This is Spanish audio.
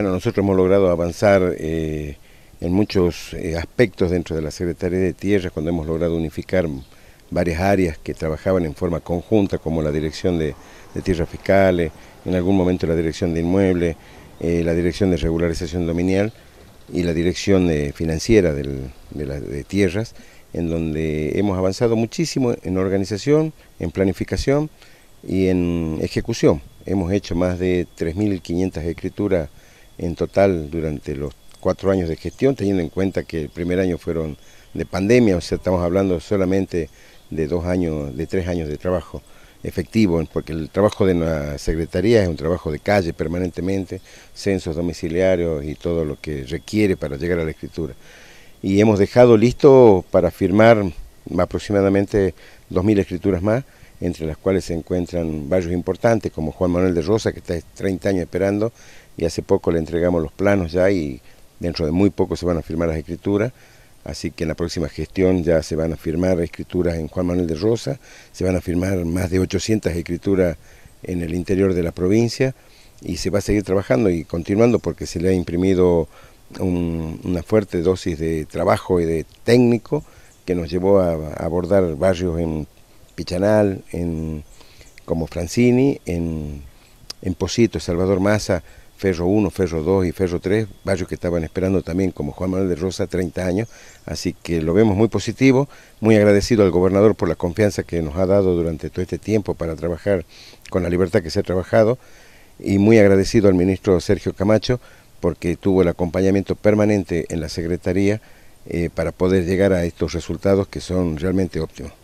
Bueno, nosotros hemos logrado avanzar eh, en muchos eh, aspectos dentro de la Secretaría de Tierras cuando hemos logrado unificar varias áreas que trabajaban en forma conjunta, como la Dirección de, Tierras Fiscales, en algún momento la Dirección de Inmuebles, eh, la Dirección de Regularización Dominial y la Dirección Financiera de, de Tierras, en donde hemos avanzado muchísimo en organización, en planificación y en ejecución. Hemos hecho más de 3.500 escrituras en total durante los cuatro años de gestión, teniendo en cuenta que el primer año fueron de pandemia, o sea, estamos hablando solamente de dos años, de tres años de trabajo efectivo, porque el trabajo de la Secretaría es un trabajo de calle permanentemente, censos domiciliarios y todo lo que requiere para llegar a la escritura. Y hemos dejado listo para firmar aproximadamente 2.000 escrituras más, entre las cuales se encuentran varios importantes, como Juan Manuel de Rosa, que está 30 años esperando, y hace poco le entregamos los planos ya y dentro de muy poco se van a firmar las escrituras, así que en la próxima gestión ya se van a firmar escrituras en Juan Manuel de Rosa, se van a firmar más de 800 escrituras en el interior de la provincia y se va a seguir trabajando y continuando porque se le ha imprimido una fuerte dosis de trabajo y de técnico que nos llevó a, abordar barrios en Pichanal, en como Francini, en, en Posito, Salvador Massa, Ferro 1, Ferro 2 y Ferro 3, varios que estaban esperando también, como Juan Manuel de Rosa, 30 años. Así que lo vemos muy positivo, muy agradecido al gobernador por la confianza que nos ha dado durante todo este tiempo para trabajar con la libertad que se ha trabajado y muy agradecido al ministro Sergio Camacho porque tuvo el acompañamiento permanente en la Secretaría eh, para poder llegar a estos resultados que son realmente óptimos.